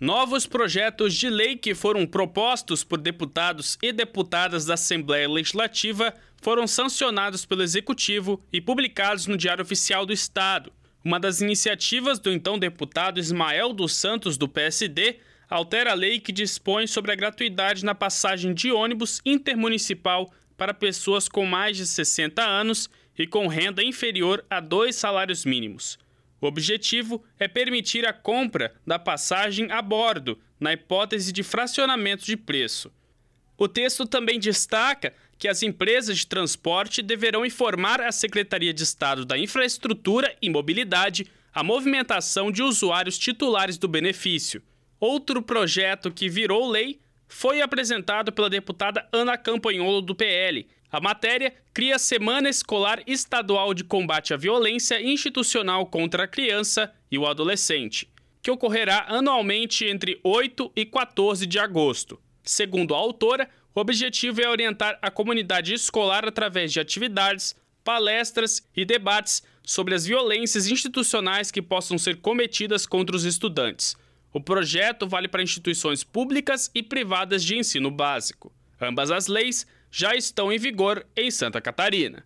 Novos projetos de lei que foram propostos por deputados e deputadas da Assembleia Legislativa foram sancionados pelo Executivo e publicados no Diário Oficial do Estado. Uma das iniciativas do então deputado Ismael dos Santos, do PSD, altera a lei que dispõe sobre a gratuidade na passagem de ônibus intermunicipal para pessoas com mais de 60 anos e com renda inferior a dois salários mínimos. O objetivo é permitir a compra da passagem a bordo, na hipótese de fracionamento de preço. O texto também destaca que as empresas de transporte deverão informar à Secretaria de Estado da Infraestrutura e Mobilidade a movimentação de usuários titulares do benefício. Outro projeto que virou lei foi apresentado pela deputada Ana Campanholo do PL, a matéria cria Semana Escolar Estadual de Combate à Violência Institucional contra a Criança e o Adolescente, que ocorrerá anualmente entre 8 e 14 de agosto. Segundo a autora, o objetivo é orientar a comunidade escolar através de atividades, palestras e debates sobre as violências institucionais que possam ser cometidas contra os estudantes. O projeto vale para instituições públicas e privadas de ensino básico. Ambas as leis já estão em vigor em Santa Catarina.